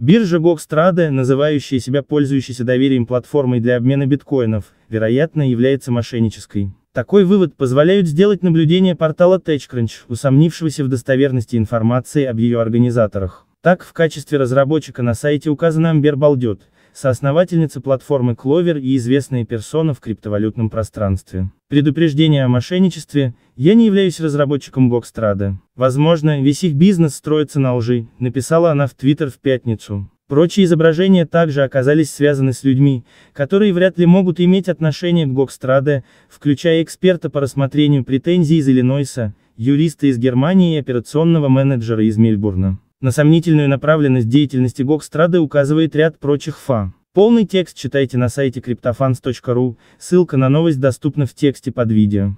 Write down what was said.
Биржа Гокстрада, называющая себя пользующейся доверием платформой для обмена биткоинов, вероятно, является мошеннической. Такой вывод позволяют сделать наблюдения портала TechCrunch, усомнившегося в достоверности информации об ее организаторах. Так, в качестве разработчика на сайте указан Амбер Балдет, соосновательница платформы Clover и известная персона в криптовалютном пространстве. Предупреждение о мошенничестве, я не являюсь разработчиком Бокстрада. Возможно, весь их бизнес строится на лжи, написала она в Твиттер в пятницу. Прочие изображения также оказались связаны с людьми, которые вряд ли могут иметь отношение к Гокстраде, включая эксперта по рассмотрению претензий из Иллинойса, юриста из Германии и операционного менеджера из Мельбурна. На сомнительную направленность деятельности Гокстрады указывает ряд прочих фа. Полный текст читайте на сайте криптофанс.ру, ссылка на новость доступна в тексте под видео.